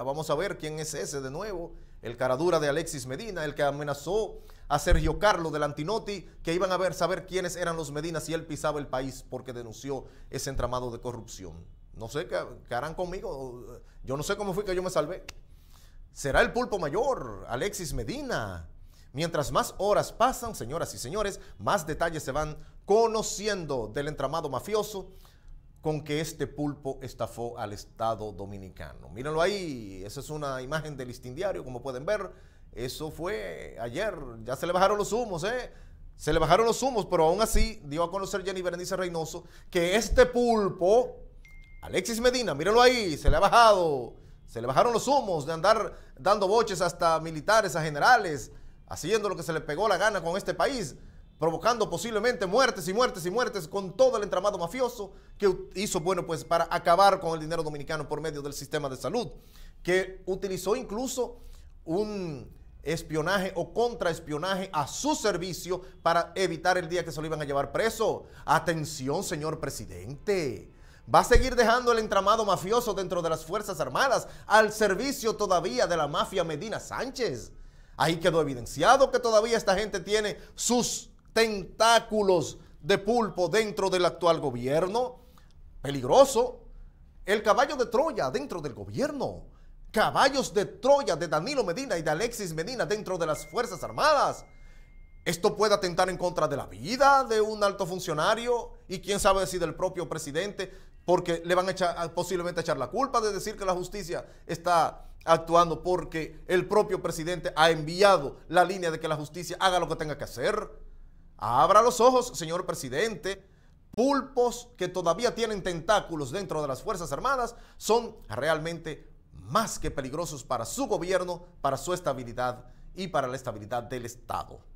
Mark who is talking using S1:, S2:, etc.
S1: Ah, vamos a ver quién es ese de nuevo, el caradura de Alexis Medina, el que amenazó a Sergio Carlos del Antinotti, que iban a ver saber quiénes eran los Medina si él pisaba el país porque denunció ese entramado de corrupción. No sé qué, qué harán conmigo. Yo no sé cómo fue que yo me salvé. Será el pulpo mayor, Alexis Medina. Mientras más horas pasan, señoras y señores, más detalles se van conociendo del entramado mafioso con que este pulpo estafó al Estado dominicano. Mírenlo ahí, esa es una imagen del listín diario, como pueden ver. Eso fue ayer, ya se le bajaron los humos, ¿eh? Se le bajaron los humos, pero aún así dio a conocer Jenny Berenice Reynoso que este pulpo, Alexis Medina, mírenlo ahí, se le ha bajado, se le bajaron los humos de andar dando boches hasta militares, a generales, haciendo lo que se le pegó la gana con este país provocando posiblemente muertes y muertes y muertes con todo el entramado mafioso que hizo, bueno, pues para acabar con el dinero dominicano por medio del sistema de salud, que utilizó incluso un espionaje o contraespionaje a su servicio para evitar el día que se lo iban a llevar preso. Atención, señor presidente. Va a seguir dejando el entramado mafioso dentro de las Fuerzas Armadas al servicio todavía de la mafia Medina Sánchez. Ahí quedó evidenciado que todavía esta gente tiene sus tentáculos de pulpo dentro del actual gobierno. Peligroso. El caballo de Troya dentro del gobierno. Caballos de Troya de Danilo Medina y de Alexis Medina dentro de las Fuerzas Armadas. Esto puede atentar en contra de la vida de un alto funcionario y quién sabe si del propio presidente, porque le van a echar, posiblemente a echar la culpa de decir que la justicia está actuando porque el propio presidente ha enviado la línea de que la justicia haga lo que tenga que hacer. Abra los ojos, señor presidente. Pulpos que todavía tienen tentáculos dentro de las Fuerzas Armadas son realmente más que peligrosos para su gobierno, para su estabilidad y para la estabilidad del Estado.